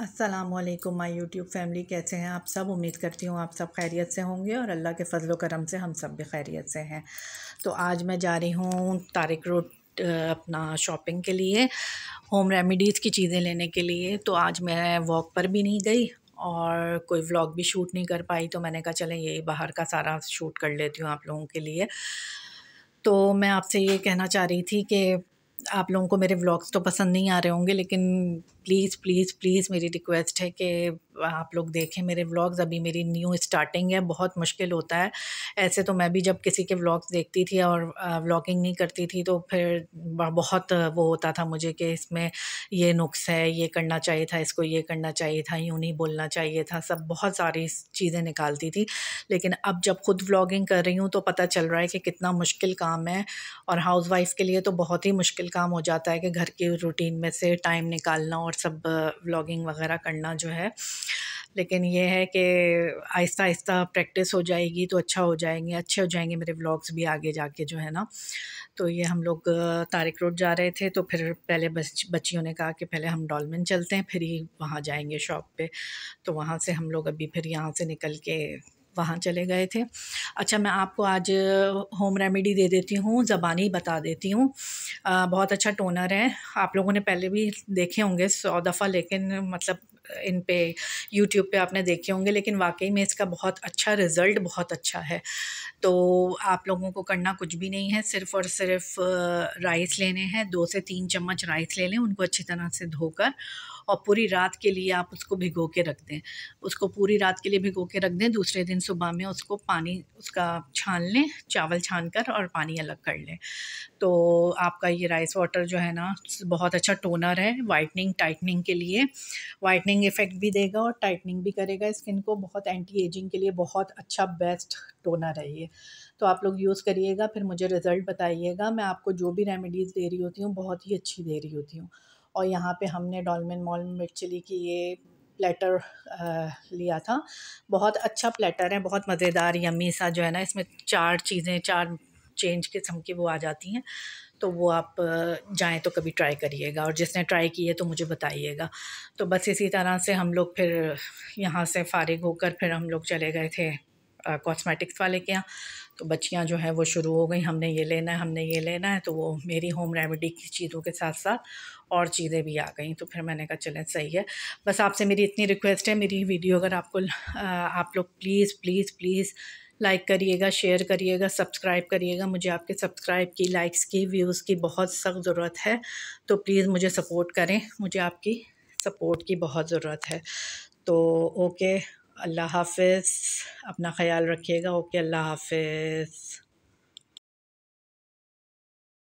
Aslam my YouTube family कैसे हैं आप सब उम्मीद करती हूँ आप सब खैरियत से होंगे और अल्लाह के फजल करम से हम सब भी खैरियत से हैं तो आज मैं जा रही हूँ तारिक रोड अपना शॉपिंग के लिए होम रेमेडीज़ की चीज़ें लेने के लिए तो आज मैं वॉक पर भी नहीं गई और कोई व्लॉग भी शूट नहीं कर पाई तो मैंने कहा चलें यही बाहर का सारा शूट कर लेती हूँ आप लोगों के लिए तो मैं आपसे ये कहना चाह रही थी कि आप लोगों को मेरे व्लॉग्स तो पसंद नहीं आ रहे होंगे लेकिन प्लीज़ प्लीज़ प्लीज़ मेरी रिक्वेस्ट है कि आप लोग देखें मेरे व्लॉग्स अभी मेरी न्यू स्टार्टिंग है बहुत मुश्किल होता है ऐसे तो मैं भी जब किसी के व्लॉग्स देखती थी और व्लॉगिंग नहीं करती थी तो फिर बहुत वो होता था मुझे कि इसमें ये नुक्स है ये करना चाहिए था इसको ये करना चाहिए था यूँ नहीं बोलना चाहिए था सब बहुत सारी चीज़ें निकालती थी लेकिन अब जब खुद व्लॉगिंग कर रही हूँ तो पता चल रहा है कि कितना मुश्किल काम है और वाइफ के लिए तो बहुत ही मुश्किल काम हो जाता है कि घर की रूटीन में से टाइम निकालना और सब व्लॉगिंग वगैरह करना जो है लेकिन ये है कि आहिस्ता आहिस्ता प्रैक्टिस हो जाएगी तो अच्छा हो जाएंगे अच्छे हो जाएंगे मेरे व्लॉग्स भी आगे जाके जो है ना तो ये हम लोग तारिक रोड जा रहे थे तो फिर पहले बच बच्चियों ने कहा कि पहले हम डॉलमिन चलते हैं फिर ही वहाँ जाएंगे शॉप पे तो वहाँ से हम लोग अभी फिर यहाँ से निकल के वहाँ चले गए थे अच्छा मैं आपको आज होम रेमेडी दे देती हूँ ज़बानी बता देती हूँ बहुत अच्छा टोनर है आप लोगों ने पहले भी देखे होंगे सौ दफ़ा लेकिन मतलब इन पे यूट्यूब पे आपने देखे होंगे लेकिन वाकई में इसका बहुत अच्छा रिज़ल्ट बहुत अच्छा है तो आप लोगों को करना कुछ भी नहीं है सिर्फ़ और सिर्फ राइस लेने हैं दो से तीन चम्मच राइस ले लें उनको अच्छी तरह से धोकर और पूरी रात के लिए आप उसको भिगो के रख दें उसको पूरी रात के लिए भिगो के रख दें दूसरे दिन सुबह में उसको पानी उसका छान लें चावल छान कर और पानी अलग कर लें तो आपका ये राइस वाटर जो है ना बहुत अच्छा टोनर है वाइटनिंग टाइटनिंग के लिए वाइटनिंग ब्राइटनिंग इफ़ेक्ट भी देगा और टाइटनिंग भी करेगा स्किन को बहुत एंटी एजिंग के लिए बहुत अच्छा बेस्ट टोनर है ये तो आप लोग यूज़ करिएगा फिर मुझे रिज़ल्ट बताइएगा मैं आपको जो भी रेमेडीज़ दे रही होती हूँ बहुत ही अच्छी दे रही होती हूँ और यहाँ पे हमने डॉलमिन मॉल मिर्च चिली की ये प्लेटर लिया था बहुत अच्छा प्लेटर है बहुत मज़ेदार यमी सा जो है ना इसमें चार चीज़ें चार चेंज किस्म की वो आ जाती हैं तो वो आप जाएं तो कभी ट्राई करिएगा और जिसने ट्राई की है तो मुझे बताइएगा तो बस इसी तरह से हम लोग फिर यहाँ से फ़ारिग होकर फिर हम लोग चले गए थे कॉस्मेटिक्स वाले के यहाँ तो बच्चियाँ जो हैं वो शुरू हो गई हमने ये लेना है हमने ये लेना है तो वो मेरी होम रेमेडी की चीज़ों के साथ साथ और चीज़ें भी आ गई तो फिर मैंने कहा चलें सही है बस आपसे मेरी इतनी रिक्वेस्ट है मेरी वीडियो अगर आपको आप लोग प्लीज़ प्लीज़, प्लीज़ लाइक करिएगा शेयर करिएगा सब्सक्राइब करिएगा मुझे आपके सब्सक्राइब की लाइक्स की व्यूज़ की बहुत सख्त ज़रूरत है तो प्लीज़ मुझे सपोर्ट करें मुझे आपकी सपोर्ट की बहुत ज़रूरत है तो ओके अल्लाह हाफिज़ अपना ख्याल रखिएगा ओके अल्लाह हाफिज़